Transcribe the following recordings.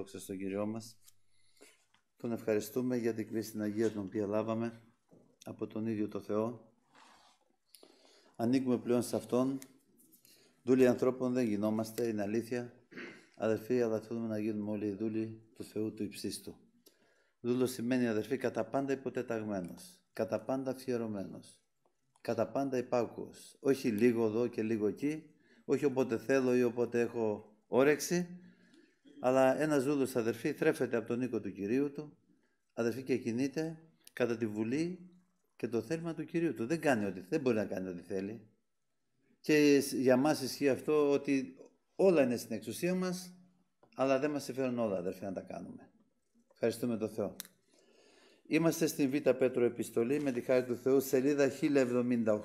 δόξα στον Κύριό μας. Τον ευχαριστούμε για την κρίση στην Αγία την οποία λάβαμε από τον ίδιο το Θεό. Ανοίγουμε πλέον σε Αυτόν. Δούλοι ανθρώπων δεν γινόμαστε, είναι αλήθεια. Αδερφοί, αλλά θέλουμε να γίνουμε όλοι οι δούλοι του Θεού του υψίστου. Δούλο σημαίνει αδερφοί κατά πάντα υποτεταγμένος, κατά πάντα αφιερωμένος, κατά πάντα υπάκουος. Όχι λίγο εδώ και λίγο εκεί, όχι όποτε θέλω ή όποτε έχω όρεξη, αλλά ένα ζούλος αδερφή τρέφεται από τον οίκο του κυρίου του, αδερφή και κινείται κατά τη βουλή και το θέλημα του κυρίου του. Δεν, κάνει ό,τι, δεν μπορεί να κάνει ό,τι θέλει. Και για μας ισχύει αυτό ότι όλα είναι στην εξουσία μας, αλλά δεν μας συμφέρουν όλα, αδερφή να τα κάνουμε. Ευχαριστούμε τον Θεό. Είμαστε στην Β' Πέτρο Επιστολή με τη χάρη του Θεού, σελίδα 1078.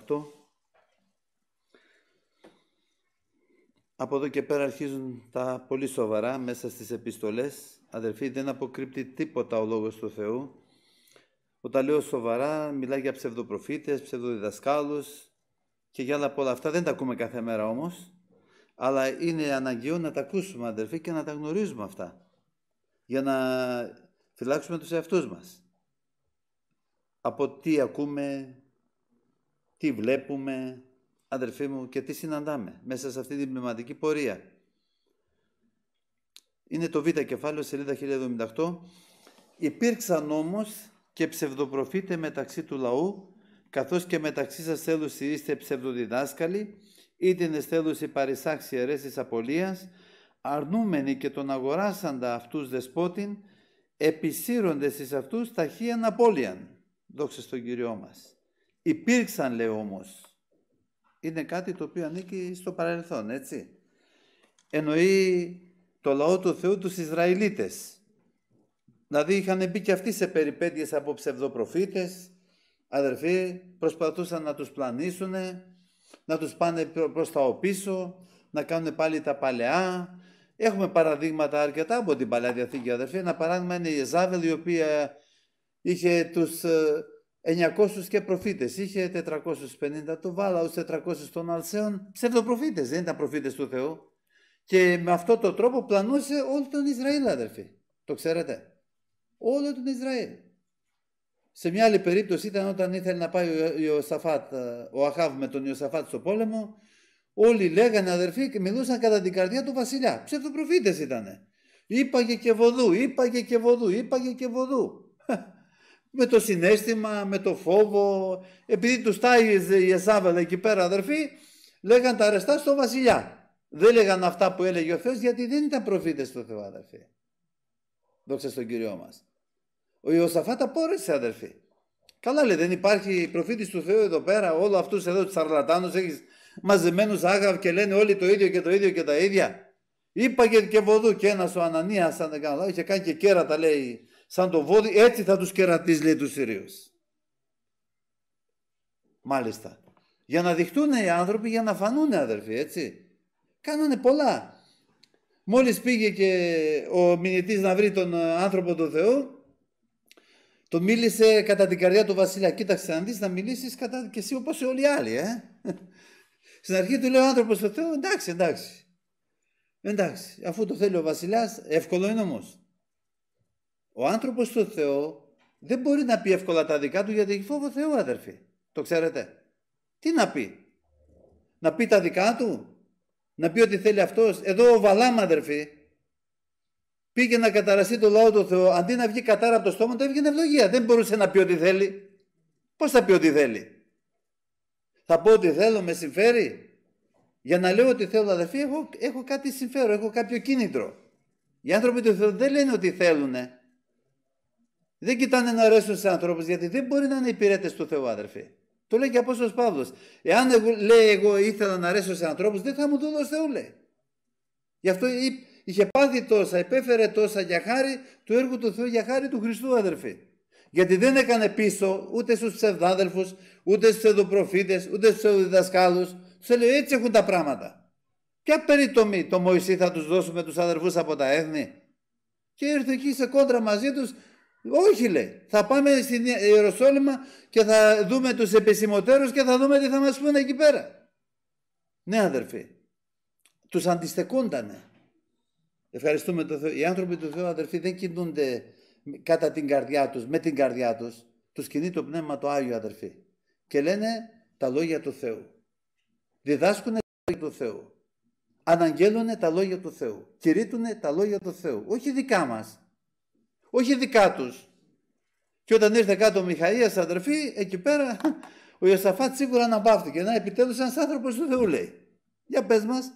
Από εδώ και πέρα αρχίζουν τα πολύ σοβαρά μέσα στις επιστολές. Αδερφοί, δεν αποκρύπτει τίποτα ο Λόγος του Θεού. Όταν λέω σοβαρά, μιλάει για ψευδοπροφήτες, ψευδοδιδασκάλους και για άλλα πολλά αυτά. Δεν τα ακούμε κάθε μέρα όμως, αλλά είναι αναγκαίο να τα ακούσουμε αδερφοί και να τα γνωρίζουμε αυτά για να φυλάξουμε τους εαυτούς μας. Από τι ακούμε, τι βλέπουμε, αδερφοί μου, και τι συναντάμε μέσα σε αυτή την πνευματική πορεία. Είναι το β' κεφάλαιο, σελίδα 1078. Υπήρξαν όμως και ψευδοπροφείτε μεταξύ του λαού, καθώς και μεταξύ σας θέλουσι είστε ψευδοδιδάσκαλοι, είτε εστέλουσι παρισάξι αιρέσεις απολίας, αρνούμενοι και τον αγοράσαντα αυτούς δεσπότην, επισύροντες εις αυτούς ταχύαν απώλειαν. Δόξα στον Κύριό μας. Υπήρξαν λέει όμως είναι κάτι το οποίο ανήκει στο παρελθόν, έτσι. Εννοεί το λαό του Θεού τους Ισραηλίτες. Δηλαδή είχαν μπει και αυτοί σε περιπέτειες από ψευδοπροφήτες, αδερφοί, προσπαθούσαν να τους πλανήσουν, να τους πάνε προς τα οπίσω, να κάνουν πάλι τα παλαιά. Έχουμε παραδείγματα αρκετά από την Παλαιά Διαθήκη, αδερφοί. Ένα παράδειγμα είναι η Εζάβελ, η οποία είχε τους ε, 900 και προφήτες. Είχε 450 του Βάλαους, 400 των Αλσέων, Ψευδοπροφήτες, δεν ήταν προφήτες του Θεού. Και με αυτόν τον τρόπο πλανούσε όλο τον Ισραήλ, αδερφοί. Το ξέρετε. Όλο τον Ισραήλ. Σε μια άλλη περίπτωση ήταν όταν ήθελε να πάει ο, Ιωσαφάτ, ε, ο Αχάβ με τον Ιωσαφάτ στο πόλεμο. Όλοι λέγανε αδερφοί και μιλούσαν κατά την καρδιά του βασιλιά. Ψευδοπροφήτες ήταν. Είπαγε και βοδού, είπαγε και βοδού, είπαγε και βοδού με το συνέστημα, με το φόβο. Επειδή τους τάιζε η Εσάβελα εκεί πέρα, αδερφοί, λέγαν τα αρεστά στο βασιλιά. Δεν λέγαν αυτά που έλεγε ο Θεός, γιατί δεν ήταν προφήτες του Θεού, αδερφοί. Δόξα στον Κύριό μας. Ο Ιωσαφά τα πόρεσε, αδερφοί. Καλά λέει, δεν υπάρχει προφήτης του Θεού εδώ πέρα, όλο αυτούς εδώ τους σαρλατάνου έχεις μαζεμένους άγαβ και λένε όλοι το ίδιο και το ίδιο και τα ίδια. Είπα και, βοδού και ένας ο ανανίας αν δεν κάνω είχε κάνει και κέρατα λέει σαν το βόδι, έτσι θα τους κερατείς, λέει τους Συρίους. Μάλιστα. Για να δειχτούν οι άνθρωποι, για να φανούν αδερφοί, έτσι. Κάνανε πολλά. Μόλις πήγε και ο μηνυτής να βρει τον ε, άνθρωπο του Θεού, τον μίλησε κατά την καρδιά του βασιλιά. Κοίταξε να δεις να μιλήσεις κατά και εσύ όπως όλοι οι άλλοι. Ε? Στην αρχή του λέει ο άνθρωπος του Θεού, εντάξει, εντάξει. Εντάξει, αφού το θέλει ο βασιλιάς, εύκολο είναι όμως. Ο άνθρωπος του Θεού δεν μπορεί να πει εύκολα τα δικά του γιατί έχει φόβο Θεού αδερφή. Το ξέρετε. Τι να πει. Να πει τα δικά του. Να πει ότι θέλει αυτός, Εδώ ο Βαλάμ αδερφή πήγε να καταραστεί το λαό του Θεού. Αντί να βγει κατάρα από το στόμα του έβγαινε ευλογία. Δεν μπορούσε να πει ότι θέλει. Πώς θα πει ότι θέλει. Θα πω ότι θέλω, με συμφέρει. Για να λέω ότι θέλω αδερφή έχω, έχω κάτι συμφέρον, έχω κάποιο κίνητρο. Οι άνθρωποι του Θεού δεν λένε ότι θέλουν. Δεν κοιτάνε να αρέσουν στου ανθρώπους, γιατί δεν μπορεί να είναι υπηρέτες του Θεού, αδερφή. Το λέει και ο Απόστολος Παύλος. Εάν εγώ, λέει εγώ ήθελα να αρέσω στου ανθρώπους, δεν θα μου το δώσει Θεού, λέει. Γι' αυτό είχε πάθει τόσα, επέφερε τόσα για χάρη του έργου του Θεού, για χάρη του Χριστού, αδερφή. Γιατί δεν έκανε πίσω ούτε στους ψευδάδελφους, ούτε στους εδωπροφήτε, ούτε στους εδωδιδασκάλου. Τους έλεγε έτσι έχουν τα πράγματα. Ποια περιτομή το Μωυσή θα τους δώσουμε τους αδερφούς από τα έθνη. Και ήρθε εκεί σε κόντρα μαζί τους όχι λέει. Θα πάμε στην Ιεροσόλυμα και θα δούμε τους επισημωτέρους και θα δούμε τι θα μας πούνε εκεί πέρα. Ναι αδερφοί. Τους αντιστεκόντανε. Ευχαριστούμε τον Θεό. Οι άνθρωποι του Θεού αδερφοί δεν κινούνται κατά την καρδιά τους, με την καρδιά τους. Τους κινεί το Πνεύμα το Άγιο αδερφοί. Και λένε τα λόγια του Θεού. Διδάσκουνε τα λόγια του Θεού. Αναγγέλουν τα λόγια του Θεού. Κηρύττουν τα λόγια του Θεού. Όχι δικά μας όχι δικά τους. Και όταν ήρθε κάτω ο Μιχαήλ αδερφή, εκεί πέρα ο Ιωσαφάτ σίγουρα αναπαύτηκε. Να επιτέλους ένας άνθρωπος του Θεού λέει. Για πες μας.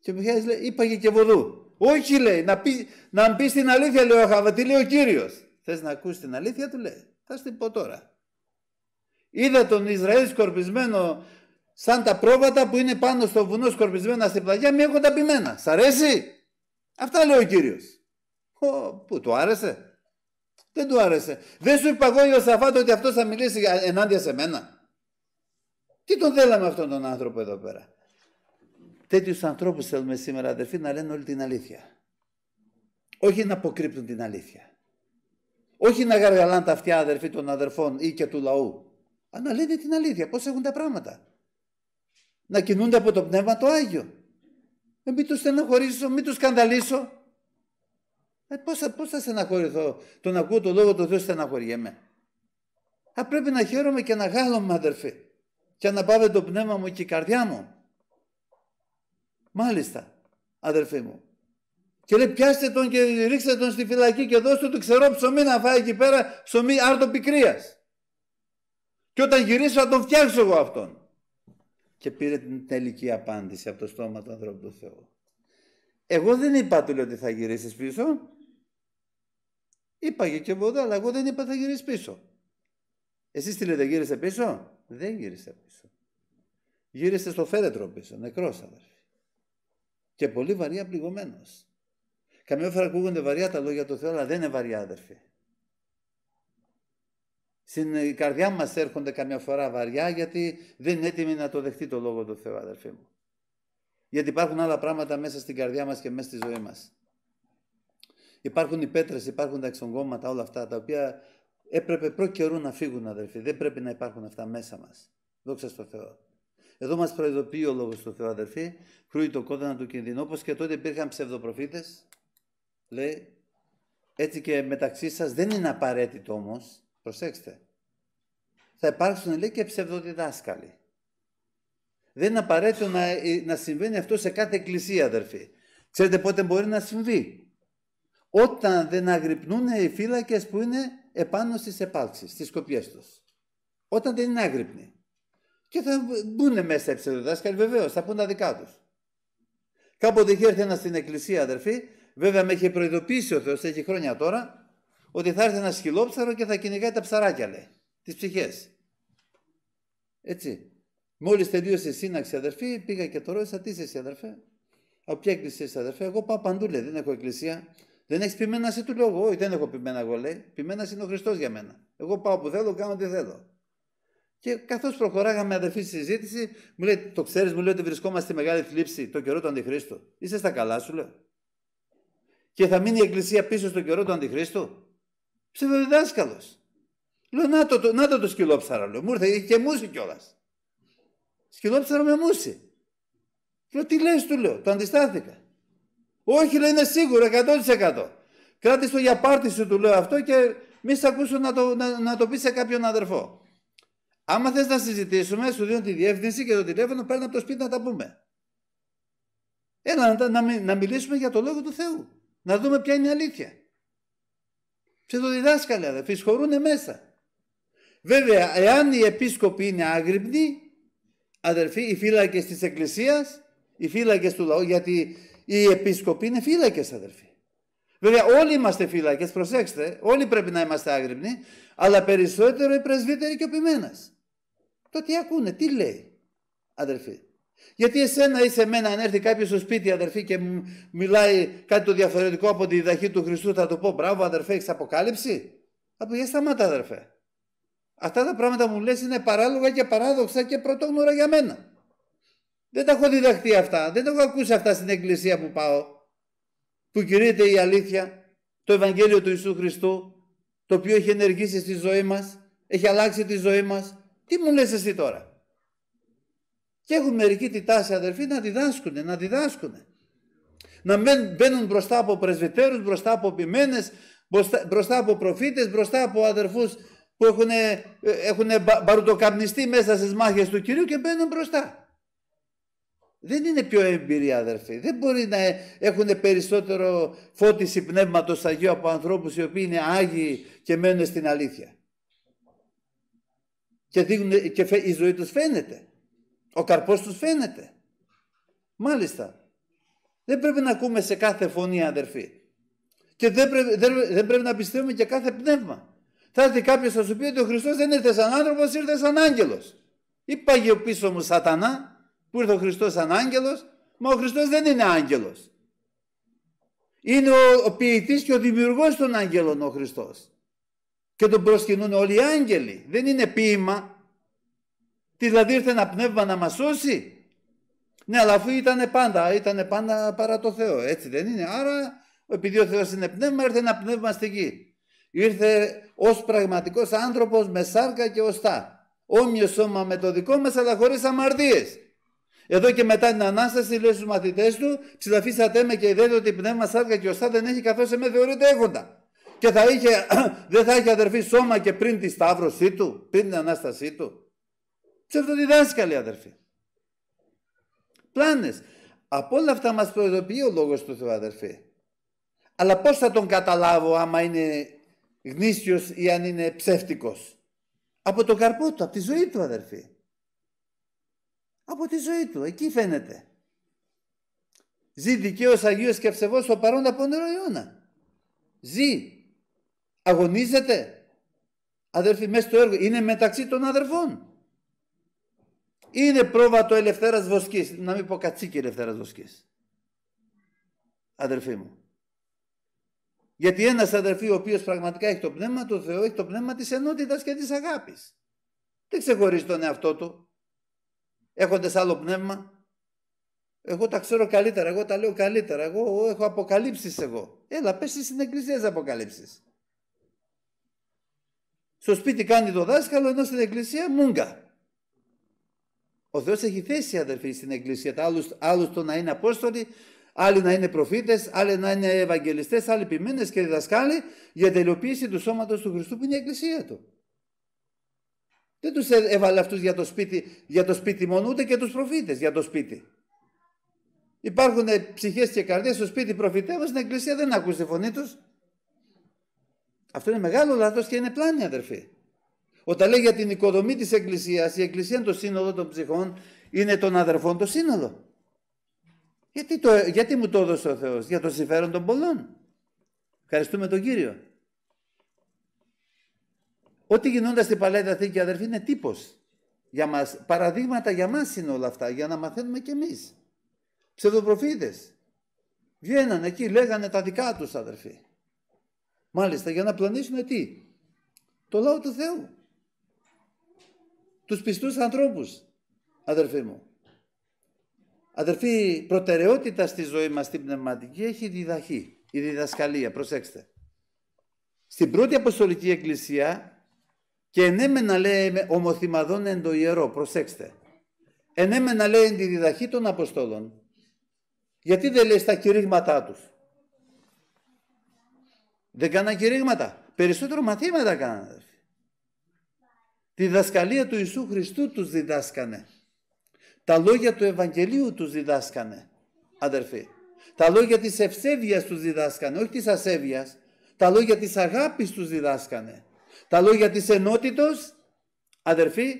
Και ο Μιχαήλ λέει, είπα και βοδού. Όχι λέει, να πει, να την αλήθεια λέει ο Χαβα, τι λέει ο κύριος. Θες να ακούσει την αλήθεια του λέει. Θα σου την πω τώρα. Είδα τον Ισραήλ σκορπισμένο σαν τα πρόβατα που είναι πάνω στο βουνό σκορπισμένα στην πλαγιά, μη έχουν Σ' αρέσει. Αυτά λέει ο Κύριος που του άρεσε. Δεν του άρεσε. Δεν σου είπα εγώ Ιωσαφάτ ότι αυτός θα μιλήσει ενάντια σε μένα. Τι τον θέλαμε αυτόν τον άνθρωπο εδώ πέρα. Τέτοιους ανθρώπους θέλουμε σήμερα, αδερφοί, να λένε όλη την αλήθεια. Όχι να αποκρύπτουν την αλήθεια. Όχι να γαργαλάνε τα αυτιά, αδερφοί των αδερφών ή και του λαού. Αλλά να λένε την αλήθεια, πώς έχουν τα πράγματα. Να κινούνται από το πνεύμα το άγιο. Ε, μην του στεναχωρήσω, μην τους σκανδαλίσω. Ε, πώς, θα, θα στεναχωρηθώ τον ακούω το λόγο του Θεού στεναχωριέμαι. Α, πρέπει να χαίρομαι και να γάλομαι αδερφή. και να πάβει το πνεύμα μου και η καρδιά μου. Μάλιστα, αδερφή μου. Και λέει πιάστε τον και ρίξτε τον στη φυλακή και δώστε του ξερό ψωμί να φάει εκεί πέρα ψωμί άρτο πικρίας. Και όταν γυρίσω θα τον φτιάξω εγώ αυτόν. Και πήρε την τελική απάντηση από το στόμα του ανθρώπου του Θεού. Εγώ δεν είπα του λέω ότι θα γυρίσεις πίσω. Είπα και εγώ, αλλά εγώ δεν είπα θα γυρίσει πίσω. Εσείς τι λέτε, γύρισε πίσω. Δεν γύρισε πίσω. Γύρισε στο φέρετρο πίσω, νεκρός αδερφή. Και πολύ βαριά πληγωμένος. Καμιά φορά ακούγονται βαριά τα λόγια του Θεού, αλλά δεν είναι βαριά αδερφή. Στην καρδιά μας έρχονται καμιά φορά βαριά γιατί δεν είναι έτοιμοι να το δεχτεί το Λόγο του Θεού αδερφή μου. Γιατί υπάρχουν άλλα πράγματα μέσα στην καρδιά μας και μέσα στη ζωή μας. Υπάρχουν οι πέτρες, υπάρχουν τα εξογκώματα, όλα αυτά τα οποία έπρεπε προ καιρού να φύγουν, αδερφοί. Δεν πρέπει να υπάρχουν αυτά μέσα μας. Δόξα στο Θεό. Εδώ μας προειδοποιεί ο λόγος του Θεού, αδερφοί. Κρούει το κόδωνα του κινδύνου. Όπως και τότε υπήρχαν ψευδοπροφήτες, λέει. Έτσι και μεταξύ σας δεν είναι απαραίτητο όμως, προσέξτε. Θα υπάρξουν λέει και ψευδοδιδάσκαλοι. Δεν είναι απαραίτητο να, να συμβαίνει αυτό σε κάθε εκκλησία, αδερφοί. Ξέρετε πότε μπορεί να συμβεί όταν δεν αγρυπνούν οι φύλακες που είναι επάνω στις επάλξεις, στις σκοπιές τους. Όταν δεν είναι άγρυπνοι. Και θα μπουν μέσα οι ψευδοδάσκαλοι, βεβαίως, θα πούν τα δικά τους. Κάποτε είχε έρθει ένας στην εκκλησία, αδερφή, βέβαια με είχε προειδοποιήσει ο Θεός, έχει χρόνια τώρα, ότι θα έρθει ένας σκυλόψαρο και θα κυνηγάει τα ψαράκια, λέει, τις ψυχές. Έτσι. Μόλις τελείωσε η σύναξη, αδερφή, πήγα και το ρώτησα, τι είσαι, αδερφέ. Από ποια εκκλησία είσαι, αδερφέ. Εγώ πάω παντού, λέει, δεν έχω εκκλησία. Δεν έχεις πειμένα εσύ, του λέω εγώ. Δεν έχω πειμένα εγώ, λέει. Πειμένα είναι ο Χριστός για μένα. Εγώ πάω που θέλω, κάνω τι θέλω. Και καθώς προχωράγαμε αδερφή στη συζήτηση, μου λέει: Το ξέρεις, μου λέει ότι βρισκόμαστε στη μεγάλη θλίψη το καιρό του Αντιχρίστου. Είσαι στα καλά, σου λέω. Και θα μείνει η Εκκλησία πίσω στο καιρό του Αντιχρίστου. Ψευδοδιδάσκαλος. Λέω: Να το, το, σκυλόψαρο, λέω. Μου ήρθε και μουσι κιόλα. Σκυλόψαρο με μουσι. Λέω: Τι λες, του λέω. Το αντιστάθηκα. Όχι, λέει, είναι σίγουρο, 100%. Κράτησε το για πάρτι σου, του λέω αυτό και μη σε ακούσω να το, να, το πεις σε κάποιον αδερφό. Άμα θες να συζητήσουμε, σου δίνω τη διεύθυνση και το τηλέφωνο, παίρνω από το σπίτι να τα πούμε. Έλα να, να, μιλήσουμε για το Λόγο του Θεού. Να δούμε ποια είναι η αλήθεια. Σε το διδάσκαλε, αδερφή, σχωρούν μέσα. Βέβαια, εάν οι επίσκοποι είναι άγρυπνοι, αδερφοί, οι φύλακες της εκκλησίας οι φύλακες του λαού, γιατί οι επίσκοποι είναι φύλακες, αδερφοί. Βέβαια, όλοι είμαστε φύλακες, προσέξτε, όλοι πρέπει να είμαστε άγρυπνοι, αλλά περισσότερο οι πρεσβύτεροι και ο ποιμένα. Το τι ακούνε, τι λέει, αδερφοί. Γιατί εσένα ή σε μένα αν έρθει κάποιος στο σπίτι, αδερφή, και μου μιλάει κάτι το διαφορετικό από τη διδαχή του Χριστού, θα του πω μπράβο, αδερφέ, έχεις αποκάλυψη. Θα πω, για σταμάτα, αδερφέ. Αυτά τα πράγματα μου λες είναι παράλογα και παράδοξα και πρωτόγνωρα για μένα. Δεν τα έχω διδαχτεί αυτά. Δεν τα έχω ακούσει αυτά στην εκκλησία που πάω. Που κηρύεται η αλήθεια, το Ευαγγέλιο του Ιησού Χριστού, το οποίο έχει ενεργήσει στη ζωή μας, έχει αλλάξει τη ζωή μας. Τι μου λες εσύ τώρα. Και έχουν μερικοί τη τάση αδερφοί να διδάσκουν, να διδάσκουν Να μπαίνουν μπροστά από πρεσβυτέρους, μπροστά από ποιμένες, μπροστά, από προφήτες, μπροστά από αδερφούς που έχουν, ε, έχουν μέσα στις μάχες του Κυρίου και μπαίνουν μπροστά δεν είναι πιο έμπειροι αδερφοί. Δεν μπορεί να έχουν περισσότερο φώτιση πνεύματος Αγίου από ανθρώπους οι οποίοι είναι Άγιοι και μένουν στην αλήθεια. Και, δείχνουν, και η ζωή τους φαίνεται. Ο καρπός τους φαίνεται. Μάλιστα. Δεν πρέπει να ακούμε σε κάθε φωνή αδερφοί. Και δεν πρέπει, δεν, πρέπει να πιστεύουμε και κάθε πνεύμα. Θα έρθει κάποιος να σου πει ότι ο Χριστός δεν ήρθε σαν άνθρωπος, ήρθε σαν άγγελος. Ή πίσω μου σατανά, που ήρθε ο Χριστός σαν άγγελος, μα ο Χριστός δεν είναι άγγελος. Είναι ο, ο ποιητής και ο δημιουργός των άγγελων ο Χριστός. Και τον προσκυνούν όλοι οι άγγελοι. Δεν είναι ποίημα. Τι δηλαδή ήρθε ένα πνεύμα να μας σώσει. Ναι, αλλά αφού ήταν πάντα, ήταν πάντα παρά το Θεό. Έτσι δεν είναι. Άρα, επειδή ο Θεός είναι πνεύμα, ήρθε ένα πνεύμα στη γη. Ήρθε ως πραγματικός άνθρωπος με σάρκα και οστά. Όμοιο σώμα με το δικό μας αλλά χωρίς αμαρτίες. Εδώ και μετά την Ανάσταση λέει στους μαθητές του «Ψηλαφίσατε με και ιδέα ότι πνεύμα σάρκα και οστά δεν έχει καθώς εμέ θεωρείται έχοντα». Και θα είχε, δεν θα είχε αδερφή σώμα και πριν τη σταύρωσή του, πριν την Ανάστασή του. Ψευδοδιδάσκαλοι αδερφοί. Πλάνες. Από όλα αυτά μας προειδοποιεί ο λόγος του Θεού αδερφοί. Αλλά πώς θα τον καταλάβω άμα είναι γνήσιος ή αν είναι ψεύτικος. Από τον καρπό του, από τη ζωή του αδερφοί από τη ζωή του. Εκεί φαίνεται. Ζει δικαίως Αγίος και ψευός στο παρόν από αιώνα. Ζει. Αγωνίζεται. Αδερφοί, μέσα στο έργο. Είναι μεταξύ των αδερφών. Είναι πρόβατο Ελευθέρας βοσκής. Να μην πω κατσίκι ελευθερα βοσκής. Αδερφοί μου. Γιατί ένας αδερφή ο οποίος πραγματικά έχει το πνεύμα του Θεού, έχει το πνεύμα της ενότητας και της αγάπης. Δεν ξεχωρίζει τον εαυτό του έχοντες άλλο πνεύμα. Εγώ τα ξέρω καλύτερα, εγώ τα λέω καλύτερα, εγώ έχω αποκαλύψεις εγώ. Έλα, πες στην εκκλησία τις αποκαλύψεις. Στο σπίτι κάνει το δάσκαλο, ενώ στην εκκλησία μούγκα. Ο Θεός έχει θέση αδερφοί στην εκκλησία. Τα άλλους, άλλους το να είναι Απόστολοι, άλλοι να είναι προφήτες, άλλοι να είναι ευαγγελιστές, άλλοι ποιμένες και διδασκάλοι για την τελειοποίηση του σώματος του Χριστού που είναι η εκκλησία του. Δεν τους έβαλε αυτούς για το σπίτι, για το σπίτι μόνο, ούτε και τους προφήτες για το σπίτι. Υπάρχουν ε, ψυχές και καρδιές στο σπίτι προφητεύω, στην εκκλησία δεν ακούς τη φωνή τους. Αυτό είναι μεγάλο λάθος και είναι πλάνη αδερφή. Όταν λέει για την οικοδομή της εκκλησίας, η εκκλησία είναι το σύνολο των ψυχών, είναι των αδερφών το σύνολο. Γιατί, το, ε, γιατί μου το έδωσε ο Θεός, για το συμφέρον των πολλών. Ευχαριστούμε τον Κύριο. Ό,τι γινόταν στην αυτή και αδερφοί, είναι τύπος για μας. Παραδείγματα για μας είναι όλα αυτά, για να μαθαίνουμε κι εμείς. Ψευδοπροφήτες. Βγαίνανε εκεί, λέγανε τα δικά τους, αδερφοί. Μάλιστα, για να πλανήσουμε τι, το λαό του Θεού. Τους πιστούς ανθρώπους, αδερφοί μου. Αδερφοί, προτεραιότητα στη ζωή μας την πνευματική έχει διδαχή, η διδασκαλία, προσέξτε. Στην πρώτη Αποστολική Εκκλησία και ενέμενα λέει ομοθυμαδών εν το ιερό, προσέξτε. Ενέμενα λέει εν τη διδαχή των Αποστόλων. Γιατί δεν λέει στα κηρύγματά τους. Δεν κάνα κηρύγματα. Περισσότερο μαθήματα κάνανε. Τη διδασκαλία του Ιησού Χριστού τους διδάσκανε. Τα λόγια του Ευαγγελίου τους διδάσκανε, αδερφοί. Τα λόγια της ευσέβειας τους διδάσκανε, όχι της ασέβειας. Τα λόγια της αγάπης τους διδάσκανε τα λόγια της ενότητος, αδερφοί,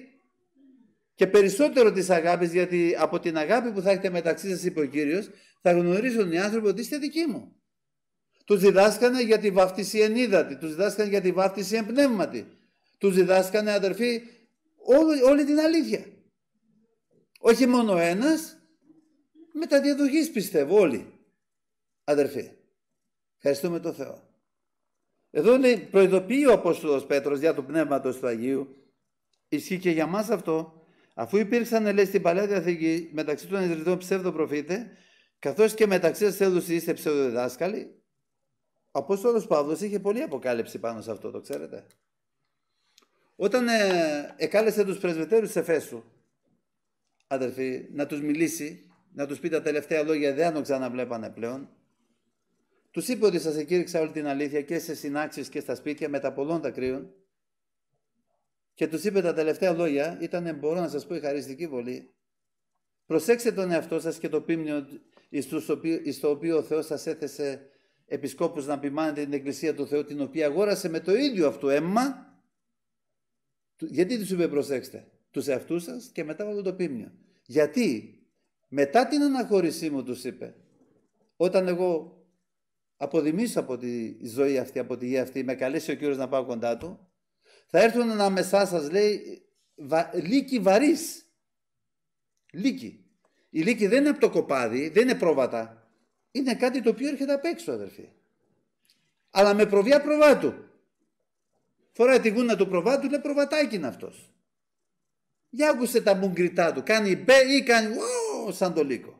και περισσότερο της αγάπης, γιατί από την αγάπη που θα έχετε μεταξύ σας, είπε ο Κύριος, θα γνωρίζουν οι άνθρωποι ότι είστε δικοί μου. Τους διδάσκανε για τη βάφτιση ενίδατη, τους διδάσκανε για τη βάφτιση εμπνεύματη. Τους διδάσκανε, αδερφοί, όλη, όλη την αλήθεια. Όχι μόνο ένας, μεταδιαδοχής πιστεύω όλοι, αδερφοί. Ευχαριστούμε τον Θεό. Εδώ προειδοποιεί ο Απόστολος Πέτρος για το πνεύμα του Αγίου. Ισχύει και για μας αυτό. Αφού υπήρξαν, λέει, στην Παλαιά Διαθήκη μεταξύ των Ιδρυτών ψευδοπροφήτε, καθώς και μεταξύ σας θέλους είστε ψευδοδιδάσκαλοι, ο Απόστολος Παύλος είχε πολλή αποκάλυψη πάνω σε αυτό, το ξέρετε. Όταν ε, εκάλεσε τους πρεσβετέρους της Εφέσου, αδερφοί, να τους μιλήσει, να τους πει τα τελευταία λόγια, δεν το ξαναβλέπανε πλέον, τους είπε ότι σας εκήρυξα όλη την αλήθεια και σε συνάξεις και στα σπίτια με τα πολλών τα κρύων Και τους είπε τα τελευταία λόγια, ήταν μπορώ να σας πω η χαριστική βολή. Προσέξτε τον εαυτό σας και το πίμνιο στο οποίο ο Θεός σας έθεσε επισκόπους να ποιμάνετε την εκκλησία του Θεού την οποία αγόρασε με το ίδιο αυτό αίμα. Γιατί τους είπε προσέξτε τους εαυτούς σας και μετά όλο το πίμνιο. Γιατί μετά την αναχώρησή μου τους είπε όταν εγώ αποδημήσω από τη ζωή αυτή, από τη γη αυτή, με καλέσει ο κύριος να πάω κοντά του, θα έρθουν ανάμεσά σας, λέει, βα, λύκη βαρύς. Λύκη. Η λύκη δεν είναι από το κοπάδι, δεν είναι πρόβατα. Είναι κάτι το οποίο έρχεται απ' έξω, αδερφή. Αλλά με προβιά προβάτου. Φοράει τη γούνα του προβάτου, λέει προβατάκι είναι αυτός. Για άκουσε τα μουγκριτά του. Κάνει μπε ή κάνει σαν το λύκο.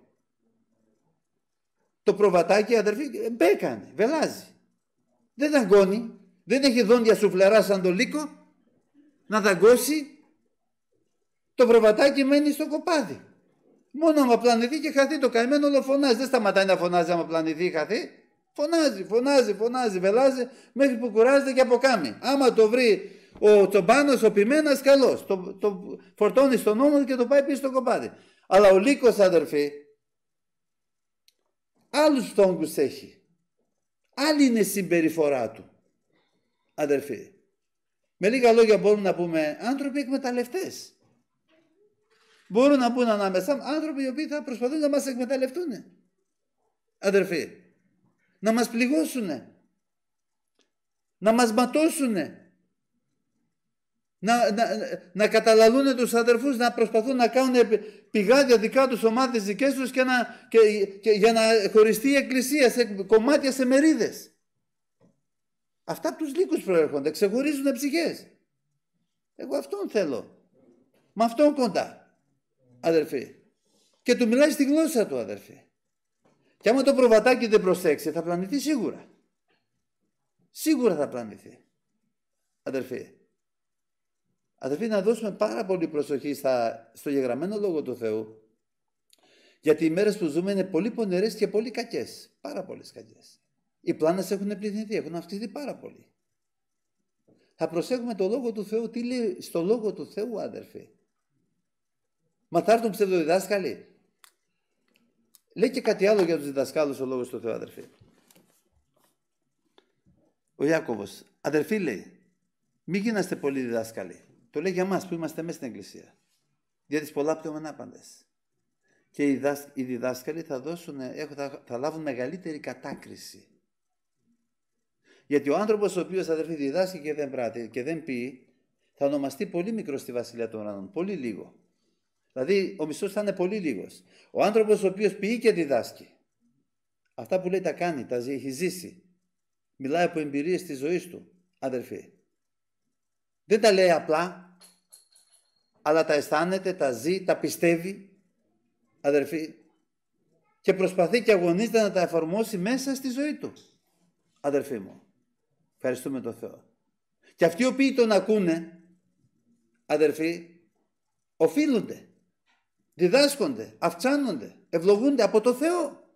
Το προβατάκι, αδερφή, μπέκανε, βελάζει. Δεν δαγκώνει. Δεν έχει δόντια σουφλερά σαν το λύκο να δαγκώσει. Το προβατάκι μένει στο κοπάδι. Μόνο άμα πλανηθεί και χαθεί το καημένο όλο φωνάζει. Δεν σταματάει να φωνάζει άμα πλανηθεί ή χαθεί. Φωνάζει, φωνάζει, φωνάζει, βελάζει μέχρι που κουράζεται και αποκάμει. Άμα το βρει ο τσομπάνος, ο πειμένας, καλός. Το, το φορτώνει στον ώμο και το πάει πίσω στο κοπάδι. Αλλά ο λύκος, αδερφή, άλλους τόγκους έχει. Άλλη είναι η συμπεριφορά του. Αδερφοί, με λίγα λόγια μπορούμε να πούμε άνθρωποι εκμεταλλευτές. Μπορούν να μπουν ανάμεσα άνθρωποι οι οποίοι θα προσπαθούν να μας εκμεταλλευτούν. Αδερφοί, να μας πληγώσουν, να μας ματώσουν, να, να, να καταλαλούν τους αδερφούς, να προσπαθούν να κάνουν πηγάδια δικά τους ομάδες δικές τους και, να, και, και για να χωριστεί η εκκλησία σε κομμάτια, σε μερίδες. Αυτά από τους λύκους προέρχονται, ξεχωρίζουν ψυχές. Εγώ αυτόν θέλω. Με αυτόν κοντά, αδερφοί. Και του μιλάει στη γλώσσα του, αδερφοί. Και άμα το προβατάκι δεν προσέξει, θα πλανηθεί σίγουρα. Σίγουρα θα πλανηθεί, αδερφοί. Αδελφοί, να δώσουμε πάρα πολύ προσοχή στα, στο γεγραμμένο λόγο του Θεού. Γιατί οι μέρες που ζούμε είναι πολύ πονερέ και πολύ κακές. Πάρα πολλές κακές. Οι πλάνες έχουν πληθυνθεί, έχουν αυξηθεί πάρα πολύ. Θα προσέχουμε το λόγο του Θεού. Τι λέει στο λόγο του Θεού, αδερφοί. Μα θα έρθουν ψευδοδιδάσκαλοι. Λέει και κάτι άλλο για τους διδασκάλους ο λόγος του Θεού, αδερφοί. Ο Ιάκωβος, αδερφοί λέει, μην γίναστε πολύ διδάσκαλοι. Το λέει για εμά που είμαστε μέσα στην Εκκλησία. Για τις πολλά πτωμενάπαντε. Και οι, δάσ, οι διδάσκαλοι θα, δώσουν, θα, θα λάβουν μεγαλύτερη κατάκριση. Γιατί ο άνθρωπος ο οποίος αδερφή διδάσκει και δεν πράττει και δεν πει, θα ονομαστεί πολύ μικρός στη βασιλεία των ουρανών. Πολύ λίγο. Δηλαδή ο μισθός θα είναι πολύ λίγος. Ο άνθρωπος ο οποίος πει και διδάσκει. Αυτά που λέει τα κάνει, τα έχει ζήσει. Μιλάει από εμπειρίες της ζωής του, αδερφή. Δεν τα λέει απλά, αλλά τα αισθάνεται, τα ζει, τα πιστεύει, αδερφοί, και προσπαθεί και αγωνίζεται να τα εφαρμόσει μέσα στη ζωή του, αδερφοί μου. Ευχαριστούμε τον Θεό. Και αυτοί οι οποίοι τον ακούνε, αδερφοί, οφείλονται, διδάσκονται, αυξάνονται, ευλογούνται από το Θεό.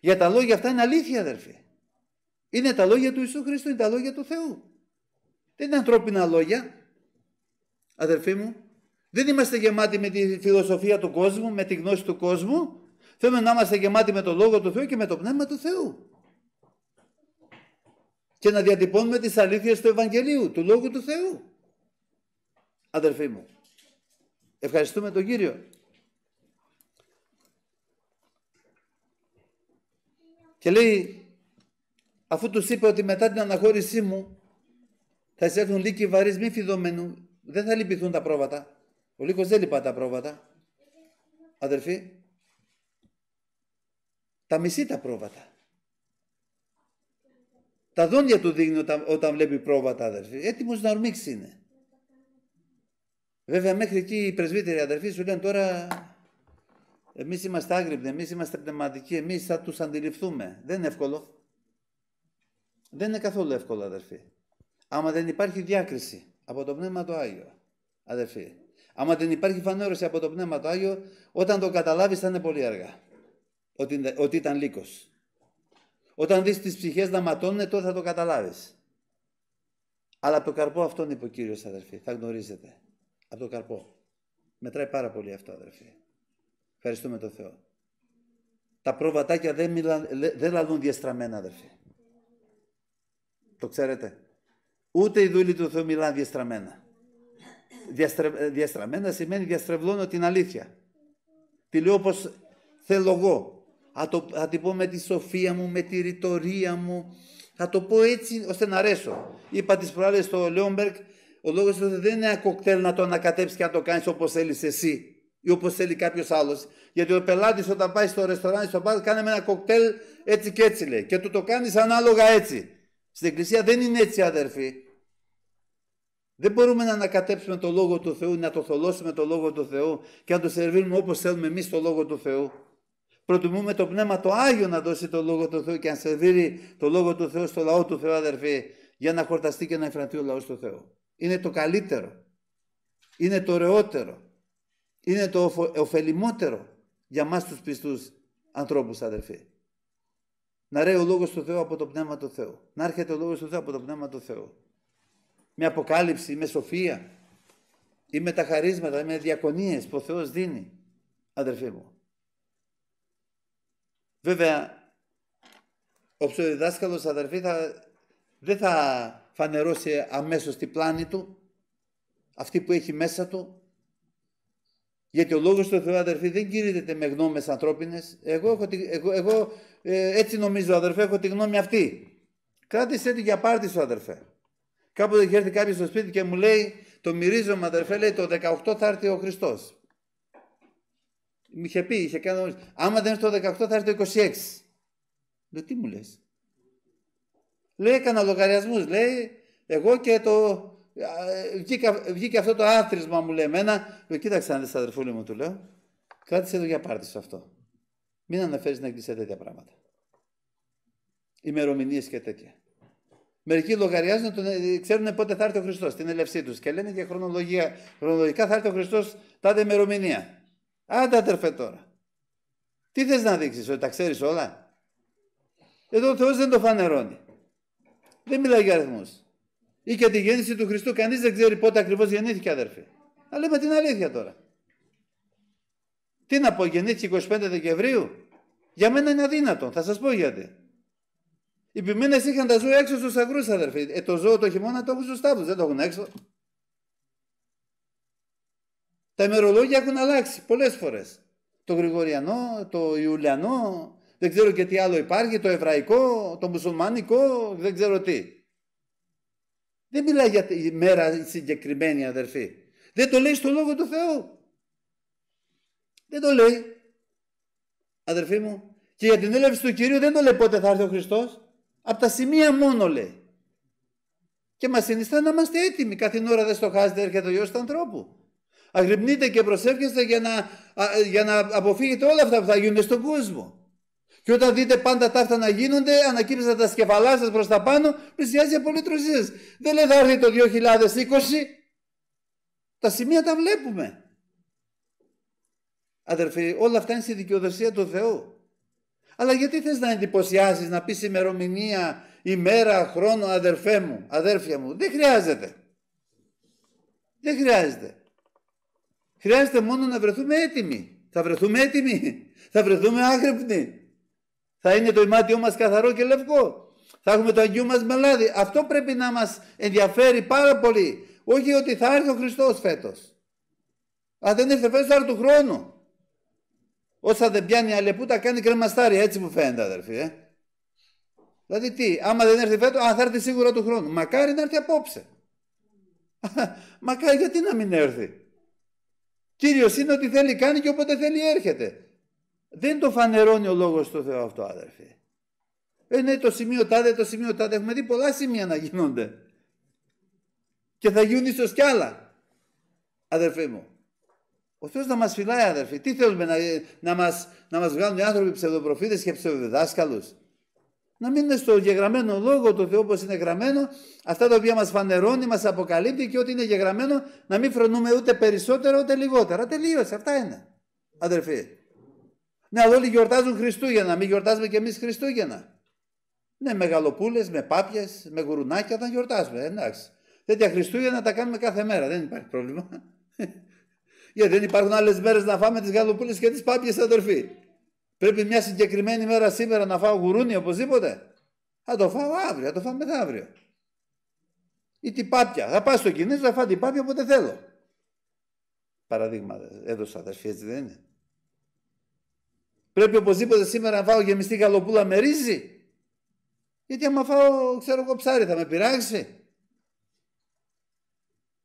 Για τα λόγια αυτά είναι αλήθεια, αδερφοί. Είναι τα λόγια του Ιησού Χριστού, είναι τα λόγια του Θεού. Δεν είναι ανθρώπινα λόγια, αδερφοί μου. Δεν είμαστε γεμάτοι με τη φιλοσοφία του κόσμου, με τη γνώση του κόσμου. Θέλουμε να είμαστε γεμάτοι με το Λόγο του Θεού και με το Πνεύμα του Θεού. Και να διατυπώνουμε τις αλήθειες του Ευαγγελίου, του Λόγου του Θεού. Αδερφοί μου, ευχαριστούμε τον Κύριο. Και λέει, αφού τους είπε ότι μετά την αναχώρησή μου θα εισέλθουν λύκοι βαρύς μη φιδωμένου. Δεν θα λυπηθούν τα πρόβατα. Ο λύκος δεν λυπά τα πρόβατα. Αδερφοί, τα μισεί τα πρόβατα. Τα δόντια του δείχνει όταν, βλέπει πρόβατα, αδερφοί. Έτοιμος να ορμήξει είναι. Βέβαια, μέχρι εκεί οι πρεσβύτεροι αδερφοί σου λένε τώρα εμείς είμαστε άγρυπνοι, εμείς είμαστε πνευματικοί, εμείς θα τους αντιληφθούμε. Δεν είναι εύκολο. Δεν είναι καθόλου εύκολο, αδερφοί άμα δεν υπάρχει διάκριση από το Πνεύμα το Άγιο, αδερφοί. Άμα δεν υπάρχει φανέρωση από το Πνεύμα το Άγιο, όταν το καταλάβεις θα είναι πολύ αργά. Ότι, ότι ήταν λύκος. Όταν δεις τις ψυχές να ματώνουν, τότε θα το καταλάβεις. Αλλά από το καρπό αυτόν είπε ο Κύριος, αδερφοί. Θα γνωρίζετε. Από το καρπό. Μετράει πάρα πολύ αυτό, αδερφή. Ευχαριστούμε τον Θεό. Τα πρόβατάκια δεν, δεν λαλούν διαστραμμένα, αδερφή. Το ξέρετε. Ούτε οι δούλοι του Θεού μιλάνε διαστραμμένα. Ε, διαστραμμένα σημαίνει διαστρεβλώνω την αλήθεια. Τη λέω όπως θέλω εγώ. Θα, το... θα την πω με τη σοφία μου, με τη ρητορία μου. Θα το πω έτσι ώστε να αρέσω. Είπα τις προάλλες στο Λέομπερκ, ο λόγος δεν είναι ένα κοκτέιλ να το ανακατέψεις και να το κάνεις όπως θέλεις εσύ ή όπως θέλει κάποιος άλλος. Γιατί ο πελάτης όταν πάει στο ρεστοράν, στο μπαρ, κάνε ένα κοκτέιλ έτσι και έτσι λέει. Και του το κάνεις ανάλογα έτσι. Στην Εκκλησία δεν είναι έτσι αδερφοί. Δεν μπορούμε να ανακατέψουμε το Λόγο του Θεού, να το θολώσουμε το Λόγο του Θεού και να το σερβίρουμε όπως θέλουμε εμείς το Λόγο του Θεού. Προτιμούμε το Πνεύμα το Άγιο να δώσει το Λόγο του Θεού και να σερβίρει το Λόγο του Θεού στο λαό του Θεού αδερφοί για να χορταστεί και να εφραντεί ο λαός του Θεού. Είναι το καλύτερο. Είναι το ωραιότερο. Είναι το ωφελημότερο για μας τους πιστούς ανθρώπους αδερφοί. Να ρέει ο λόγος του Θεού από το πνεύμα του Θεού. Να έρχεται ο λόγος του Θεού από το πνεύμα του Θεού. Με αποκάλυψη, με σοφία ή με τα χαρίσματα, με διακονίες που ο Θεός δίνει, αδερφοί μου. Βέβαια, ο ψωδιδάσκαλο αδερφοί θα, δεν θα φανερώσει αμέσως τη πλάνη του, αυτή που έχει μέσα του, γιατί ο λόγος του Θεού αδερφή, δεν κηρύτεται με γνώμες ανθρώπινες, Εγώ, εγώ, εγώ ε, έτσι νομίζω αδερφέ, έχω τη γνώμη αυτή. Κράτησε το για πάρτι σου αδερφέ. Κάποτε είχε έρθει κάποιος στο σπίτι και μου λέει, το μυρίζομαι αδερφέ, λέει το 18 θα έρθει ο Χριστός. Μου είχε πει, είχε κάνει. Άμα δεν είναι το 18 θα έρθει το 26. Λέω τι μου λες. Λέει έκανα λογαριασμούς, λέει εγώ και το. Βγήκε, αυτό το άθροισμα μου λέει εμένα. Λέω κοίταξε αν αδερφούλη μου του λέω. Κράτησε το για πάρτι σου αυτό. Μην αναφέρεις στην Εκκλησία τέτοια πράγματα. Ημερομηνίες και τέτοια. Μερικοί λογαριάζουν, τον, ε, ξέρουν πότε θα έρθει ο Χριστός, την έλευσή τους. Και λένε για χρονολογία, χρονολογικά θα έρθει ο Χριστός τάδε ημερομηνία. Άντε, αδερφέ τώρα. Τι θες να δείξεις, ότι τα ξέρεις όλα. Εδώ ο Θεός δεν το φανερώνει. Δεν μιλάει για αριθμούς. Ή και τη γέννηση του Χριστού, κανείς δεν ξέρει πότε ακριβώς γεννήθηκε, αδερφέ. Αλλά λέμε την αλήθεια τώρα. Τι να πω, γεννήθηκε 25 Δεκεμβρίου. Για μένα είναι αδύνατο. Θα σας πω γιατί. Οι ποιμήνες είχαν τα ζώα έξω στους αγρούς, αδερφοί. Ε, το ζώο το χειμώνα το έχουν στους τάβου, δεν το έχουν έξω. Τα ημερολόγια έχουν αλλάξει πολλές φορές. Το Γρηγοριανό, το Ιουλιανό, δεν ξέρω και τι άλλο υπάρχει, το Εβραϊκό, το Μουσουλμανικό, δεν ξέρω τι. Δεν μιλάει για μέρα συγκεκριμένη, αδερφή. Δεν το λέει στο λόγο του Θεού. Δεν το λέει. Αδερφοί μου, και για την έλευση του Κυρίου δεν το λέει πότε θα έρθει ο Χριστός. Από τα σημεία μόνο λέει. Και μας συνιστά να είμαστε έτοιμοι. Κάθε ώρα δεν στοχάζεται έρχεται ο Υιός του ανθρώπου. Αγρυπνείτε και προσεύχεστε για να, για να αποφύγετε όλα αυτά που θα γίνουν στον κόσμο. Και όταν δείτε πάντα τα αυτά να γίνονται, ανακύψτε τα σκεφαλά σας προς τα πάνω, πλησιάζει η απολύτρωσή σα. Δεν λέει θα έρθει το 2020. Τα σημεία τα βλέπουμε. Αδερφοί, όλα αυτά είναι στη δικαιοδοσία του Θεού. Αλλά γιατί θες να εντυπωσιάζει, να πεις ημερομηνία, ημέρα, χρόνο, αδερφέ μου, αδέρφια μου. Δεν χρειάζεται. Δεν χρειάζεται. Χρειάζεται μόνο να βρεθούμε έτοιμοι. Θα βρεθούμε έτοιμοι. Θα βρεθούμε άγρυπνοι. Θα είναι το ημάτιό μας καθαρό και λευκό. Θα έχουμε το Αγίου μας μελάδι. Αυτό πρέπει να μας ενδιαφέρει πάρα πολύ. Όχι ότι θα έρθει ο Χριστός φέτος. Αν δεν έρθει φέτος θα έρθει του χρόνου. Όσα δεν πιάνει αλεπούτα κάνει κρεμαστάρια, έτσι μου φαίνεται αδερφή; Ε. Δηλαδή τι, άμα δεν έρθει φέτος, αν θα έρθει σίγουρα του χρόνου. Μακάρι να έρθει απόψε. Μακάρι γιατί να μην έρθει. Κύριος είναι ότι θέλει κάνει και όποτε θέλει έρχεται. Δεν το φανερώνει ο λόγος του Θεού αυτό αδερφή; Ε, ναι, το σημείο τάδε, το σημείο τάδε. Έχουμε δει πολλά σημεία να γίνονται. Και θα γίνουν ίσως κι άλλα. μου. Ο Θεός να μας φυλάει, αδερφοί. Τι θέλουμε να, να μας να μας βγάλουν οι άνθρωποι ψευδοπροφήτες και ψευδοδάσκαλου. Να μην είναι στο γεγραμμένο λόγο το Θεό όπως είναι γραμμένο, αυτά τα οποία μας φανερώνει, μας αποκαλύπτει και ό,τι είναι γεγραμμένο, να μην φρονούμε ούτε περισσότερο ούτε λιγότερα. Τελείωσε. Αυτά είναι. Αδερφοί. Ναι, αλλά όλοι γιορτάζουν Χριστούγεννα. Μην γιορτάζουμε κι εμείς Χριστούγεννα. Ναι, με γαλοπούλες, με πάπιες, με γουρουνάκια όταν γιορτάζουμε. Εντάξει. Τέτοια Χριστούγεννα τα κάνουμε κάθε μέρα. Δεν υπάρχει πρόβλημα. Γιατί δεν υπάρχουν άλλες μέρες να φάμε τις γαλοπούλες και τις πάπιες στα Πρέπει μια συγκεκριμένη μέρα σήμερα να φάω γουρούνι οπωσδήποτε. Θα το φάω αύριο, θα το φάω μεθαύριο. Ή την πάπια. Θα πάω στο κινέζο, θα φάω την πάπια όποτε θέλω. Παραδείγμα έδωσα αδερφή, έτσι δεν είναι. Πρέπει οπωσδήποτε σήμερα να φάω γεμιστή γαλοπούλα με ρύζι. Γιατί άμα φάω, ξέρω εγώ, ψάρι θα με πειράξει.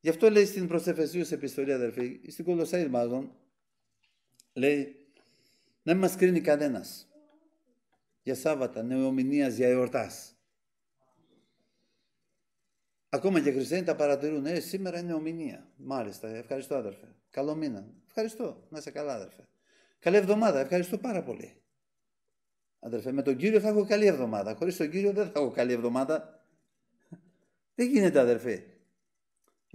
Γι' αυτό λέει στην προς Εφεσίους επιστολή αδερφή, στην Κολοσσάη μάλλον, λέει να μην μας κρίνει κανένας για Σάββατα, νεομηνίας, για εορτάς. Ακόμα και οι χριστιανοί τα παρατηρούν. Ε, σήμερα είναι ομηνία. Μάλιστα. Ε, ευχαριστώ, αδερφέ. Καλό μήνα. Ευχαριστώ. Να είσαι καλά, αδερφέ. Καλή εβδομάδα. Ευχαριστώ πάρα πολύ. Αδερφέ, με τον κύριο θα έχω καλή εβδομάδα. Χωρίς τον κύριο δεν θα έχω καλή εβδομάδα. Δεν γίνεται, αδερφέ.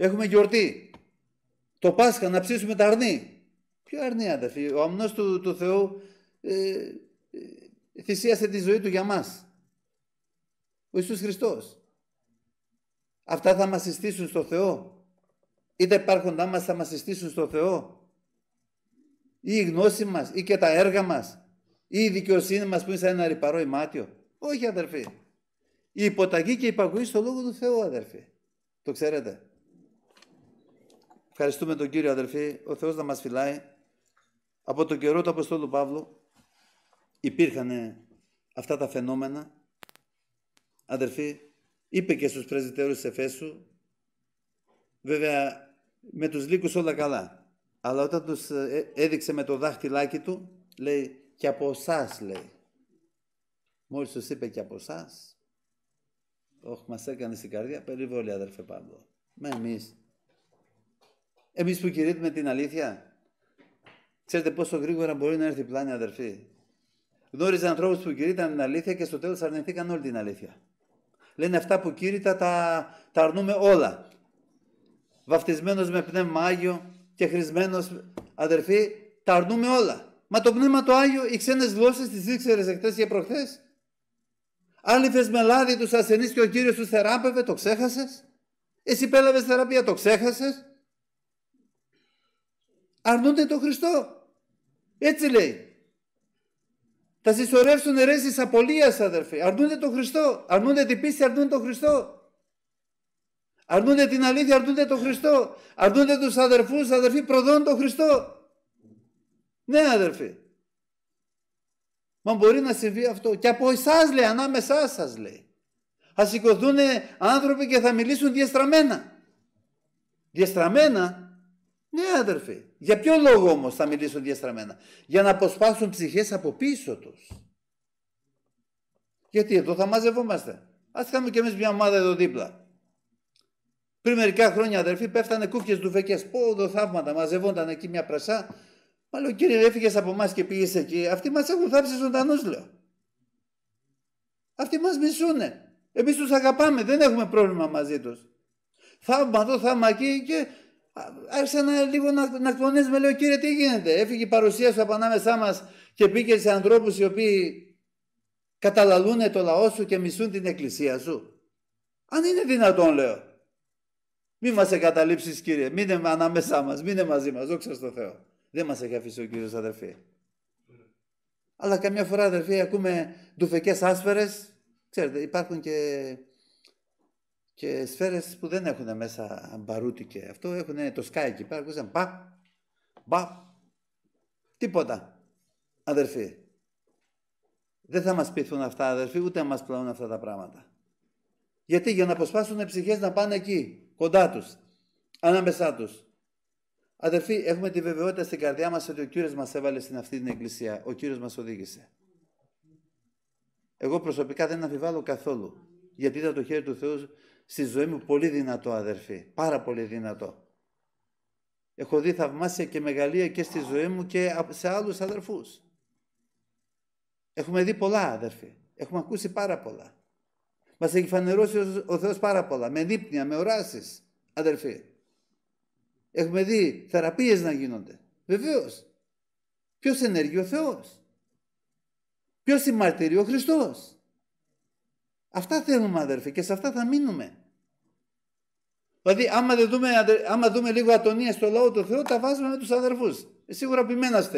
Έχουμε γιορτή. Το Πάσχα να ψήσουμε τα αρνή. Ποιο αρνή αδερφή; Ο αμνός του, Θεού ε, ε, θυσίασε τη ζωή του για μας. Ο Ιησούς Χριστός. Αυτά θα μας συστήσουν στο Θεό. Ή τα υπάρχοντά μας θα μας συστήσουν στο Θεό. Ή η γνώση μας ή και τα έργα μας. Ή η δικαιοσύνη μας που είναι σαν ένα ρηπαρό ημάτιο. Όχι αδελφοί, Η υποταγή και η υπακοή στο Λόγο του Θεού αδελφοί, Το ξέρετε. Ευχαριστούμε τον Κύριο αδερφή, ο Θεός να μας φυλάει. Από τον καιρό του Αποστόλου Παύλου υπήρχαν αυτά τα φαινόμενα. Αδερφή, είπε και στους πρεσβυτέρους της Εφέσου, βέβαια με τους λύκους όλα καλά, αλλά όταν τους ε, έδειξε με το δάχτυλάκι του, λέει και από εσάς λέει. Μόλις τους είπε και από εσάς, όχ, μας έκανε στην καρδιά, περιβόλη αδερφέ Παύλο. Με εμείς Εμείς που κηρύττουμε την αλήθεια, ξέρετε πόσο γρήγορα μπορεί να έρθει πλάνη αδερφή. Γνώριζα ανθρώπους που κηρύττουν την αλήθεια και στο τέλος αρνηθήκαν όλη την αλήθεια. Λένε αυτά που κήρυτα τα, τα αρνούμε όλα. Βαφτισμένος με πνεύμα άγιο και χρησμένος αδερφή, τα αρνούμε όλα. Μα το πνεύμα το άγιο, οι ξένες γλώσσες τις ήξερες εχθές και προχθές. Άλυφε με λάδι τους ασθενείς και ο κύριος τους θεράπευε, το ξέχασες. Εσύ πέλαβες θεραπεία, το ξέχασες αρνούνται τον Χριστό. Έτσι λέει. Θα συσσωρεύσουν αιρέσεις της απολίας Αρνούνται τον Χριστό. Αρνούνται την πίστη, αρνούνται τον Χριστό. Αρνούνται την αλήθεια, αρνούνται τον Χριστό. Αρνούνται τους αδερφούς, αδερφοί, προδόν τον Χριστό. Ναι αδερφοί. Μα μπορεί να συμβεί αυτό. Και από εσάς λέει, ανάμεσά σας λέει. Θα σηκωθούν άνθρωποι και θα μιλήσουν διαστραμμένα. Διαστραμμένα ναι, αδερφέ. Για ποιο λόγο όμως θα μιλήσουν διαστραμμένα. Για να αποσπάσουν ψυχές από πίσω τους. Γιατί εδώ θα μαζευόμαστε. Ας κάνουμε κι εμείς μια ομάδα εδώ δίπλα. Πριν μερικά χρόνια, αδερφοί, πέφτανε κούφιε ντουφεκέ. εδώ θαύματα, μαζευόνταν εκεί μια πρασά. Μα λέω, κύριε, έφυγες από εμάς και πήγες εκεί. Αυτοί μας έχουν θάψει ζωντανούς, λέω. Αυτοί μας μισούνε. Εμείς τους αγαπάμε, δεν έχουμε πρόβλημα μαζί τους. Θαύμα εδώ, θαύμα εκεί και άρχισα να, λίγο να, να με λέω κύριε τι γίνεται. Έφυγε η παρουσία σου από ανάμεσά μας και πήγε σε ανθρώπους οι οποίοι καταλαλούν το λαό σου και μισούν την εκκλησία σου. Αν είναι δυνατόν λέω. Μην μας εγκαταλείψεις κύριε, μην είναι ανάμεσά μας, μην είναι μαζί μας, δόξα στο Θεό. Δεν μας έχει αφήσει ο Κύριος αδερφή Αλλά καμιά φορά αδερφή, ακούμε ντουφεκές άσφερες. Ξέρετε υπάρχουν και και σφαίρες που δεν έχουν μέσα μπαρούτι και αυτό, έχουν το σκάι εκεί πέρα, ακούσαν πα, πα, τίποτα, αδερφοί. Δεν θα μας πείθουν αυτά αδερφοί, ούτε μας πλαούν αυτά τα πράγματα. Γιατί για να αποσπάσουν ψυχές να πάνε εκεί, κοντά τους. ανάμεσά τους. Αδερφοί, έχουμε τη βεβαιότητα στην καρδιά μας ότι ο κύριος μας έβαλε στην αυτή την εκκλησία. Ο κύριος μας οδήγησε. Εγώ προσωπικά δεν αμφιβάλλω καθόλου. Γιατί είδα το χέρι του Θεού στη ζωή μου πολύ δυνατό αδερφή, πάρα πολύ δυνατό. Έχω δει θαυμάσια και μεγαλεία και στη ζωή μου και σε άλλους αδερφούς. Έχουμε δει πολλά αδερφή, έχουμε ακούσει πάρα πολλά. Μας έχει φανερώσει ο Θεός πάρα πολλά, με δείπνια, με οράσεις, αδερφή. Έχουμε δει θεραπείες να γίνονται, βεβαίως. Ποιος ενεργεί ο Θεός. Ποιος συμμαρτύρει ο Χριστός. Αυτά θέλουμε αδερφοί και σε αυτά θα μείνουμε. Δηλαδή άμα, δεν δούμε, άμα δούμε λίγο ατονία στο λαό του Θεού τα βάζουμε με τους αδερφούς. Ε, σίγουρα ποιμένας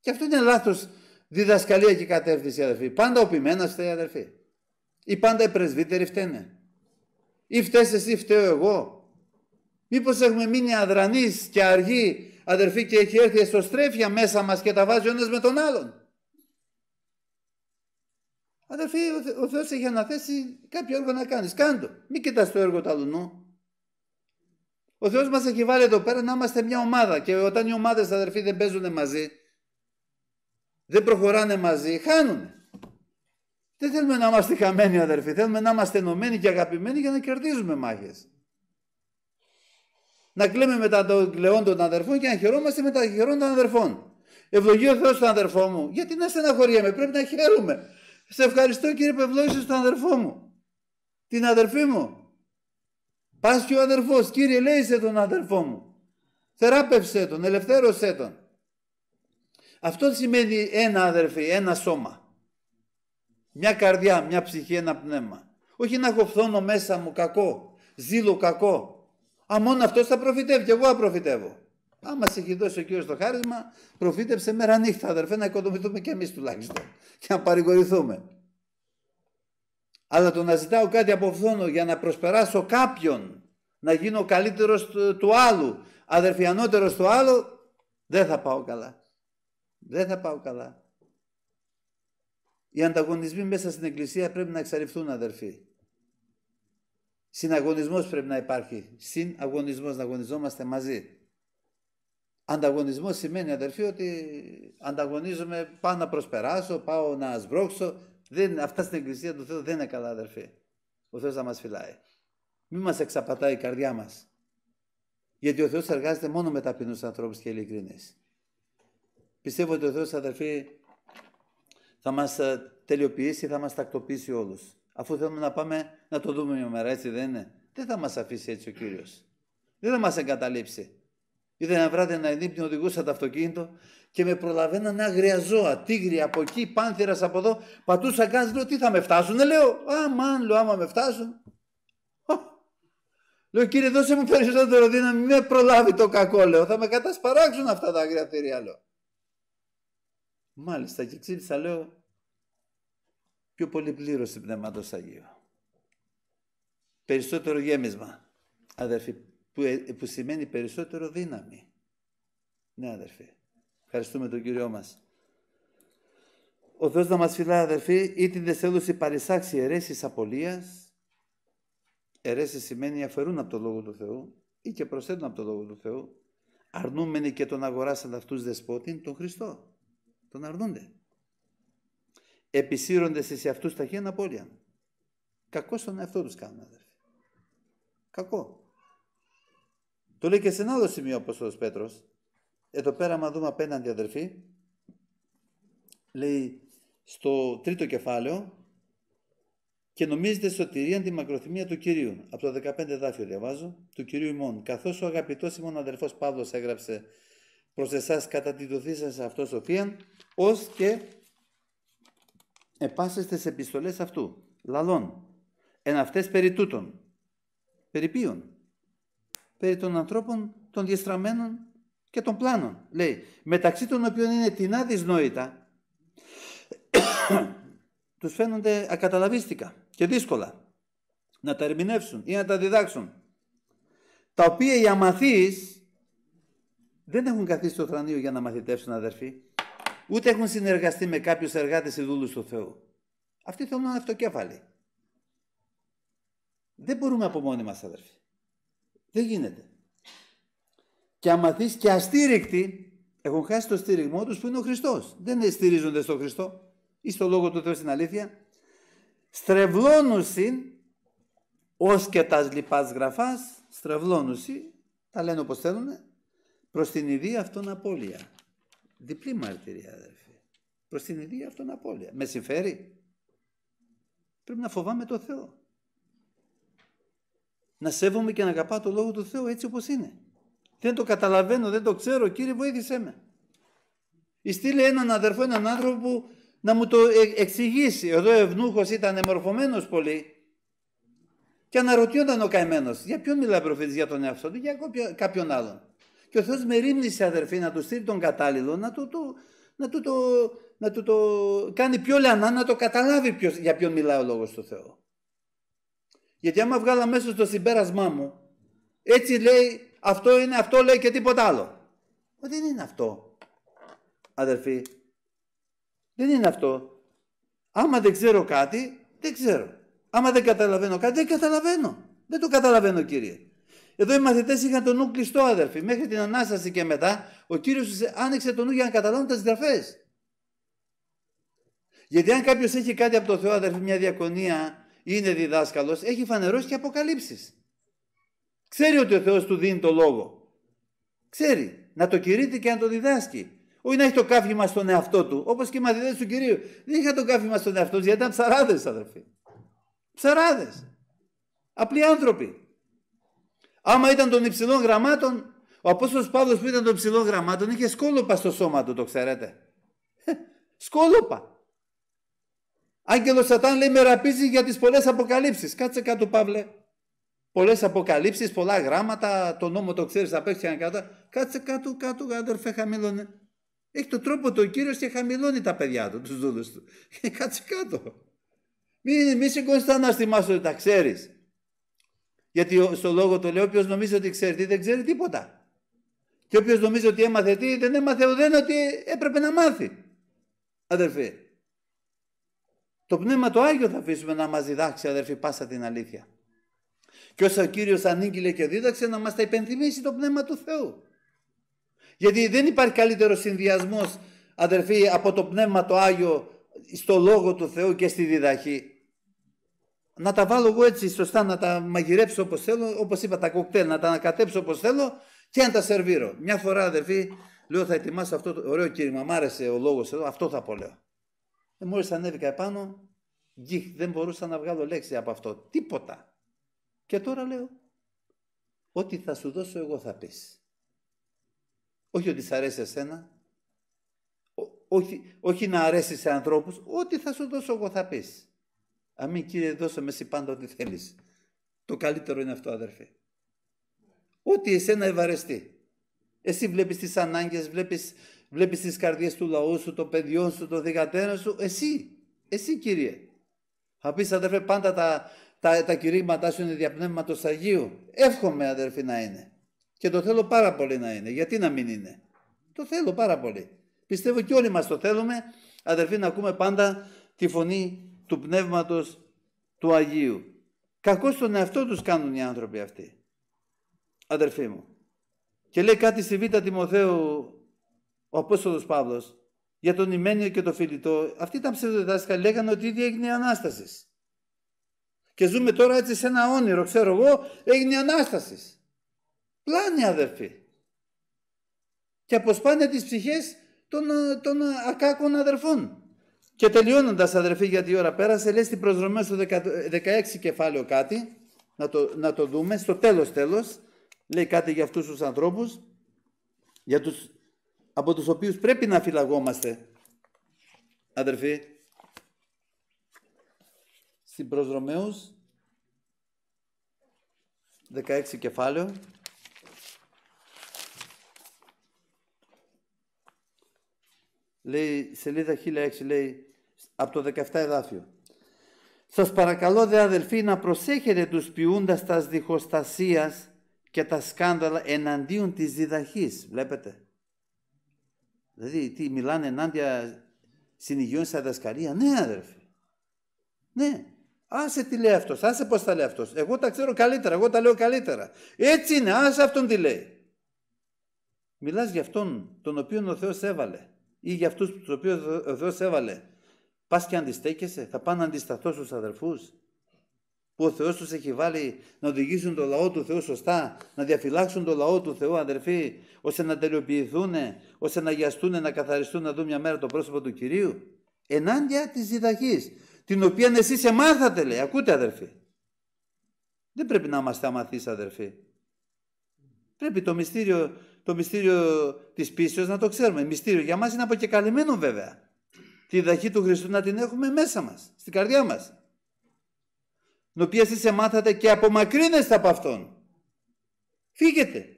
Και αυτό είναι λάθος διδασκαλία και κατεύθυνση αδερφοί. Πάντα ο ποιμένας θέλει αδερφοί. Ή πάντα οι πρεσβύτεροι φταίνε. Ή φταίς εσύ φταίω εγώ. Μήπως έχουμε μείνει αδρανείς και αργοί αδερφοί και έχει έρθει εσωστρέφεια μέσα μας και τα βάζει ο ένας με τον άλλον. Αδερφή, ο Θεός έχει αναθέσει κάποιο έργο να κάνεις. Κάντο. Μην κοιτάς το έργο του αλουνού. Ο Θεός μας έχει βάλει εδώ πέρα να είμαστε μια ομάδα και όταν οι ομάδες αδερφοί δεν παίζουν μαζί, δεν προχωράνε μαζί, χάνουν. Δεν θέλουμε να είμαστε χαμένοι αδερφοί, θέλουμε να είμαστε ενωμένοι και αγαπημένοι για να κερδίζουμε μάχες. Να κλαίμε μετά τον κλεόν των αδερφών και να χαιρόμαστε με τα χαιρόν των αδερφών. Ευλογεί ο Θεός τον αδερφό μου. Γιατί να στεναχωριέμαι, πρέπει να χαίρομαι. Σε ευχαριστώ κύριε Πευλόησε στον αδερφό μου. Την αδερφή μου. Πας και ο αδερφός, κύριε λέει σε τον αδερφό μου. Θεράπευσέ τον, ελευθέρωσέ τον. Αυτό σημαίνει ένα αδερφή, ένα σώμα. Μια καρδιά, μια ψυχή, ένα πνεύμα. Όχι να έχω φθόνο μέσα μου κακό, ζήλο κακό. Α, μόνο αυτός θα προφητεύει και εγώ θα προφητεύω. Άμα σε έχει δώσει ο κύριος το χάρισμα, προφύτεψε μέρα νύχτα, αδερφέ, να οικοδομηθούμε κι εμείς τουλάχιστον. Και να παρηγορηθούμε. Αλλά το να ζητάω κάτι από φθόνο για να προσπεράσω κάποιον, να γίνω καλύτερος του άλλου, αδερφιανότερο του άλλου, δεν θα πάω καλά. Δεν θα πάω καλά. Οι ανταγωνισμοί μέσα στην Εκκλησία πρέπει να εξαρριφθούν, αδερφοί. Συναγωνισμός πρέπει να υπάρχει. Συναγωνισμός, να αγωνιζόμαστε μαζί. Ανταγωνισμός σημαίνει αδερφοί ότι ανταγωνίζομαι, πάω να προσπεράσω, πάω να σβρώξω. Δεν, αυτά στην εκκλησία του Θεού δεν είναι καλά αδερφοί. Ο Θεός θα μας φυλάει. Μην μας εξαπατάει η καρδιά μας. Γιατί ο Θεός εργάζεται μόνο με ταπεινούς ανθρώπους και ειλικρινείς. Πιστεύω ότι ο Θεός αδερφοί θα μας ε, τελειοποιήσει, θα μας τακτοποιήσει όλους. Αφού θέλουμε να πάμε να το δούμε μια μέρα, έτσι δεν είναι. Δεν θα μας αφήσει έτσι ο Κύριος. Δεν θα μας εγκαταλείψει. Είδα ένα βράδυ να ενύπνιο οδηγούσα το αυτοκίνητο και με προλαβαίναν άγρια ζώα, τίγρη από εκεί, πάνθυρας από εδώ. Πατούσα γκάζ, λέω τι θα με φτάσουν. Λέω, Αμαν λέω, άμα με φτάσουν. Λέω, κύριε, δώσε μου περισσότερο δύναμη, με προλάβει το κακό, λέω. Θα με κατασπαράξουν αυτά τα άγρια θηρία, λέω. Μάλιστα, και ξύλισα, λέω, πιο πολύ πλήρωση πνεύματος Αγίου. Περισσότερο γέμισμα, αδερφοί ε, που, σημαίνει περισσότερο δύναμη. Ναι, αδερφέ. Ευχαριστούμε τον Κύριό μας. Ο Θεός να μας φιλά αδερφή, ή την δεσέλωση παρισάξει αιρέσεις απολίας. Αιρέσεις σημαίνει αφαιρούν από το Λόγο του Θεού ή και προσθέτουν από το Λόγο του Θεού. Αρνούμενοι και τον αγοράσαν αυτούς δεσπότην, τον Χριστό. Τον αρνούνται. Επισύρονται σε αυτούς ταχύαν απώλεια. Κακό στον εαυτό τους κάνουν, αδερφή. Κακό. Το λέει και σε ένα άλλο σημείο ο Απόστολος Πέτρος. Εδώ πέρα, μα δούμε απέναντι αδερφοί, λέει στο τρίτο κεφάλαιο και νομίζετε σωτηρία τη μακροθυμία του Κυρίου. Από το 15 δάφιο διαβάζω. Του Κυρίου ημών. Καθώς ο αγαπητός ημών αδερφός Παύλος έγραψε προς εσάς κατά τη δοθή σας αυτός σοφία, ως και επάσεστε σε επιστολές αυτού. Λαλών. Εν αυτές περί τούτων. Περί περί των ανθρώπων των διεστραμμένων και των πλάνων. Λέει, μεταξύ των οποίων είναι τεινά δυσνόητα, τους φαίνονται ακαταλαβίστικα και δύσκολα να τα ερμηνεύσουν ή να τα διδάξουν. Τα οποία οι αμαθείς δεν έχουν καθίσει στο θρανείο για να μαθητεύσουν αδερφοί, ούτε έχουν συνεργαστεί με κάποιους εργάτες ή δούλους του Θεού. Αυτοί θέλουν να είναι αυτοκέφαλοι. Δεν μπορούμε από μόνοι μας αδερφοί. Δεν γίνεται. Και άμα και αστήρικτοι έχουν χάσει το στήριγμό τους που είναι ο Χριστός. Δεν στηρίζονται στον Χριστό ή στο Λόγο του Θεού στην αλήθεια. Στρεβλώνουσιν ως και τας λοιπάς γραφάς, στρεβλώνουσι, τα λένε όπως θέλουν, προς την ιδία αυτών απώλεια. Διπλή μαρτυρία, αδερφοί. Προς την ιδία αυτών απώλεια. Με συμφέρει. Πρέπει να φοβάμαι το Θεό να σέβομαι και να αγαπάω το Λόγο του Θεού έτσι όπως είναι. Δεν το καταλαβαίνω, δεν το ξέρω. Κύριε βοήθησέ με. Στείλε έναν αδερφό, έναν άνθρωπο που να μου το ε, εξηγήσει. Εδώ ο Ευνούχος ήταν εμορφωμένος πολύ και αναρωτιόταν ο καημένος. Για ποιον μιλάει προφήτης, για τον εαυτό του, για κάποιον άλλον. Και ο Θεός με ρίμνησε αδερφή να του στείλει τον κατάλληλο, να του το, να το, να το κάνει πιο λανά, να το καταλάβει ποιος, για ποιον μιλάει ο Λόγος του Θεού. Γιατί άμα βγάλω μέσα στο συμπέρασμά μου, έτσι λέει, αυτό είναι, αυτό λέει και τίποτα άλλο. Μα δεν είναι αυτό, αδερφοί. Δεν είναι αυτό. Άμα δεν ξέρω κάτι, δεν ξέρω. Άμα δεν καταλαβαίνω κάτι, δεν καταλαβαίνω. Δεν το καταλαβαίνω, κύριε. Εδώ οι μαθητές είχαν το νου κλειστό, αδερφοί. Μέχρι την ανάσταση και μετά, ο κύριος άνοιξε το νου για να καταλάβουν τις γραφές. Γιατί αν κάποιος έχει κάτι από το Θεό, αδερφοί, μια διακονία, είναι διδάσκαλος, έχει φανερώσει και αποκαλύψεις. Ξέρει ότι ο Θεός του δίνει το λόγο. Ξέρει να το κηρύττει και να το διδάσκει. Όχι να έχει το κάφημα στον εαυτό του, Όπως και οι μαθητές του κυρίου. Δεν είχαν το κάφημα στον εαυτό τους, γιατί ήταν ψαράδες αδερφοί. Ψαράδες Απλοί άνθρωποι. Άμα ήταν των υψηλών γραμμάτων, ο Απόστολος Παύλος που ήταν των υψηλών γραμμάτων είχε σκόλοπα στο σώμα του, το ξέρετε. Ε, σκόλοπα. Άγγελο Σατάν λέει με ραπίζει για τις πολλές αποκαλύψεις. Κάτσε κάτω Παύλε. Πολλές αποκαλύψεις, πολλά γράμματα, το νόμο το ξέρεις απ' ένα κάτω. Κάτσε κάτω κάτω αδερφέ χαμηλώνε. Έχει το τρόπο το κύριος και χαμηλώνει τα παιδιά του, τους δούλους του. Κάτσε κάτω. Μην, μην σηκώνεις τα ανάστημά σου ότι τα ξέρεις. Γιατί στο λόγο το λέω, όποιος νομίζει ότι ξέρει τι, δεν ξέρει τίποτα. Και όποιος νομίζει ότι έμαθε τι, δεν έμαθε ουδέν ότι έπρεπε να μάθει. Αδερφέ, το Πνεύμα το Άγιο θα αφήσουμε να μας διδάξει αδερφή πάσα την αλήθεια. Και όσο ο Κύριος ανήγγειλε και δίδαξε να μας τα υπενθυμίσει το Πνεύμα του Θεού. Γιατί δεν υπάρχει καλύτερος συνδυασμός αδερφοί από το Πνεύμα το Άγιο στο Λόγο του Θεού και στη διδαχή. Να τα βάλω εγώ έτσι σωστά, να τα μαγειρέψω όπως θέλω, όπως είπα τα κοκτέλ να τα ανακατέψω όπως θέλω και να τα σερβίρω. Μια φορά αδερφή λέω θα ετοιμάσω αυτό το ωραίο κήρυγμα, μ' άρεσε ο λόγος εδώ, αυτό θα πω λέω. Ε, μόλις ανέβηκα επάνω, γιχ, δεν μπορούσα να βγάλω λέξη από αυτό. Τίποτα. Και τώρα λέω, ό,τι θα σου δώσω εγώ θα πεις. Όχι ότι σ' αρέσει εσένα, όχι, όχι να αρέσει σε ανθρώπους, ό,τι θα σου δώσω εγώ θα πεις. Αμήν Κύριε δώσε με εσύ πάντα ό,τι θέλεις. Το καλύτερο είναι αυτό αδερφέ. Ό,τι εσένα ευαρεστεί. Εσύ βλέπεις τις ανάγκες, βλέπεις Βλέπεις τις καρδιές του λαού σου, των παιδιών σου, των δικατέρων σου. Εσύ, εσύ κύριε. Θα πεις, αδερφέ πάντα τα, τα, τα κηρύγματά σου είναι διαπνεύματος Αγίου. Εύχομαι αδερφή να είναι. Και το θέλω πάρα πολύ να είναι. Γιατί να μην είναι. Το θέλω πάρα πολύ. Πιστεύω και όλοι μας το θέλουμε. Αδερφή να ακούμε πάντα τη φωνή του πνεύματος, του Αγίου. Κακό στον εαυτό τους κάνουν οι άνθρωποι αυτοί. Αδερφοί μου. Και λέει κάτι στη Β' Τιμοθέου ο Απόστολος Παύλος για τον Ιμένιο και τον Φιλιτό, αυτοί τα ψευδοδάσκαλοι, λέγανε ότι ήδη έγινε η Ανάστασης. Και ζούμε τώρα έτσι σε ένα όνειρο, ξέρω εγώ, έγινε η Ανάστασης. Πλάνη αδερφοί. Και αποσπάνε τις ψυχές των, των ακάκων αδερφών. Και τελειώνοντας, αδερφοί, γιατί η ώρα πέρασε, λέει την προσδρομή στο 16 κεφάλαιο κάτι, να το, να το δούμε, στο τέλος τέλος, λέει κάτι για αυτούς τους ανθρώπους, για τους από τους οποίους πρέπει να φυλαγόμαστε. Αδερφοί, στην προς Ρωμαίους, 16 κεφάλαιο, λέει, σελίδα 1006 λέει, από το 17 εδάφιο. Σας παρακαλώ δε αδελφοί να προσέχετε τους ποιούντας τας διχοστασίας και τα σκάνδαλα εναντίον της διδαχής. Βλέπετε. Δηλαδή, τι μιλάνε ενάντια στην η στα δασκαλία. Ναι, αδερφέ. Ναι. Άσε τι λέει αυτός, άσε πώς τα λέει αυτός. Εγώ τα ξέρω καλύτερα, εγώ τα λέω καλύτερα. Έτσι είναι, άσε αυτόν τι λέει. Μιλάς για αυτόν τον οποίο ο Θεός έβαλε ή για αυτούς τους οποίους ο Θεός έβαλε. Πας και αντιστέκεσαι, θα πάνε να αντισταθώ στους αδερφούς που ο Θεός τους έχει βάλει να οδηγήσουν το λαό του Θεού σωστά, να διαφυλάξουν το λαό του Θεού αδερφοί, ώστε να τελειοποιηθούν, ώστε να γιαστούν, να καθαριστούν, να δουν μια μέρα το πρόσωπο του Κυρίου. Ενάντια της διδαχής, την οποία εσεί εμάθατε λέει, ακούτε αδερφοί. Δεν πρέπει να είμαστε αμαθείς, αδερφοί. Πρέπει το μυστήριο, το μυστήριο της πίστης να το ξέρουμε. Μυστήριο για μας είναι αποκεκαλυμμένο βέβαια. Τη διδαχή του Χριστού να την έχουμε μέσα μας, στην καρδιά μας την οποία εσείς εμάθατε και απομακρύνεστε από αυτόν. Φύγετε.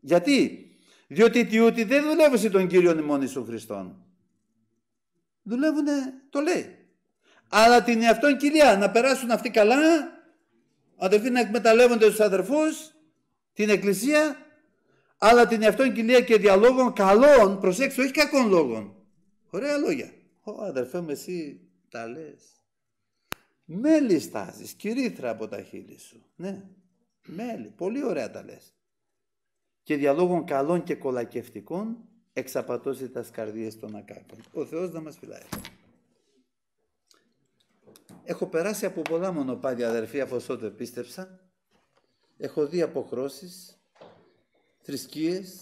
Γιατί. Διότι τι ούτε δεν δουλεύουν τον Κύριο ημών Ιησού Χριστόν. Δουλεύουνε, το λέει. Αλλά την εαυτόν κοιλιά, να περάσουν αυτοί καλά, αδερφοί να εκμεταλλεύονται τους αδερφούς, την εκκλησία, αλλά την εαυτόν κοιλία και διαλόγων καλών, προσέξτε, όχι κακών λόγων. Ωραία λόγια. Ω αδερφέ μου εσύ τα λες. Μέλι στάζεις, κυρίθρα από τα χείλη σου. Ναι, μέλι. Πολύ ωραία τα λες. Και διαλόγων καλών και κολακευτικών εξαπατώσει τα καρδίες των ακάκων. Ο Θεός να μας φυλάει. Έχω περάσει από πολλά μονοπάτια, αδερφοί αφού το επίστεψα. Έχω δει αποχρώσεις, θρησκείες,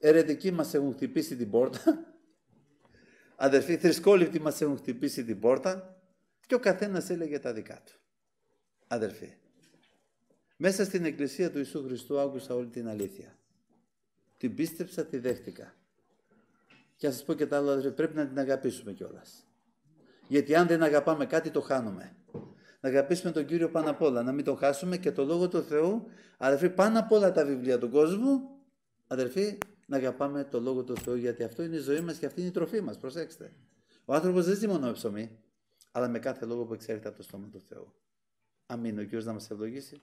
ερετικοί μας έχουν χτυπήσει την πόρτα. Αδερφοί θρησκόληπτοι μας έχουν χτυπήσει την πόρτα και ο καθένας έλεγε τα δικά του. Αδερφοί, μέσα στην εκκλησία του Ιησού Χριστού άκουσα όλη την αλήθεια. Την πίστεψα, τη δέχτηκα. Και να σας πω και τα άλλα, πρέπει να την αγαπήσουμε κιόλας. Γιατί αν δεν αγαπάμε κάτι, το χάνουμε. Να αγαπήσουμε τον Κύριο πάνω απ' όλα, να μην το χάσουμε και το Λόγο του Θεού, αδερφοί, πάνω απ' όλα τα βιβλία του κόσμου, αδερφοί, να αγαπάμε το Λόγο του Θεού, γιατί αυτό είναι η ζωή μας και αυτή είναι η τροφή μας, προσέξτε. Ο άνθρωπος δεν ζει μόνο με αλλά με κάθε λόγο που εξέρχεται από το στόμα του Θεού. Αμήν. Ο Κύριος να μας ευλογήσει.